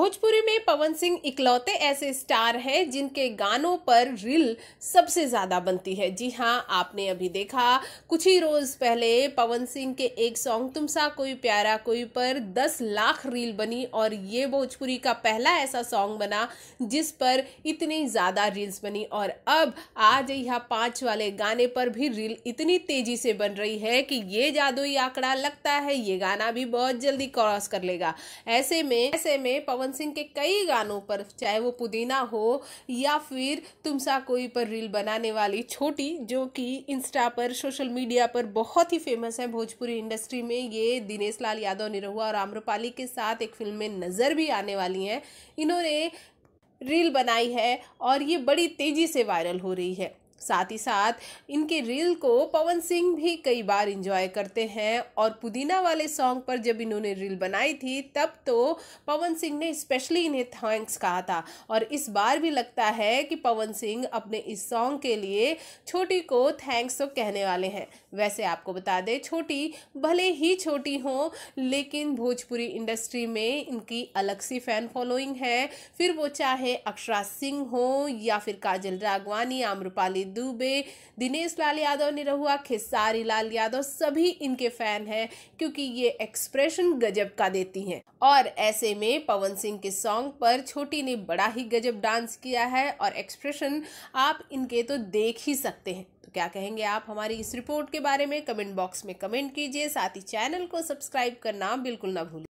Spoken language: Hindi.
भोजपुरी में पवन सिंह इकलौते ऐसे स्टार हैं जिनके गानों पर रील सबसे ज़्यादा बनती है जी हाँ आपने अभी देखा कुछ ही रोज़ पहले पवन सिंह के एक सॉन्ग तुमसा कोई प्यारा कोई पर 10 लाख रील बनी और ये भोजपुरी का पहला ऐसा सॉन्ग बना जिस पर इतनी ज़्यादा रील्स बनी और अब आज यह पाँच वाले गाने पर भी रील इतनी तेज़ी से बन रही है कि ये जादुई आंकड़ा लगता है ये गाना भी बहुत जल्दी क्रॉस कर लेगा ऐसे में ऐसे में पवन पवन सिंह के कई गानों पर चाहे वो पुदीना हो या फिर तुमसा कोई पर रील बनाने वाली छोटी जो कि इंस्टा पर सोशल मीडिया पर बहुत ही फेमस है भोजपुरी इंडस्ट्री में ये दिनेश लाल यादव निरहुआ और आम्रपाली के साथ एक फिल्म में नज़र भी आने वाली हैं इन्होंने रील बनाई है और ये बड़ी तेज़ी से वायरल हो रही है साथ ही साथ इनके रील को पवन सिंह भी कई बार इंजॉय करते हैं और पुदीना वाले सॉन्ग पर जब इन्होंने रील बनाई थी तब तो पवन सिंह ने स्पेशली इन्हें थैंक्स कहा था और इस बार भी लगता है कि पवन सिंह अपने इस सॉन्ग के लिए छोटी को थैंक्स तो कहने वाले हैं वैसे आपको बता दें छोटी भले ही छोटी हो लेकिन भोजपुरी इंडस्ट्री में इनकी अलग सी फ़ैन फॉलोइंग है फिर वो चाहे अक्षरा सिंह हो या फिर काजल रागवानी आम्रपाली दुबे दिनेश लाल यादव निरहुआ खेसारी लाल यादव सभी इनके फैन हैं क्योंकि ये एक्सप्रेशन गजब का देती हैं और ऐसे में पवन सिंह के सॉन्ग पर छोटी ने बड़ा ही गजब डांस किया है और एक्सप्रेशन आप इनके तो देख ही सकते हैं तो क्या कहेंगे आप हमारी इस रिपोर्ट के बारे में कमेंट बॉक्स में कमेंट कीजिए साथ ही चैनल को सब्सक्राइब करना बिल्कुल ना भूलिए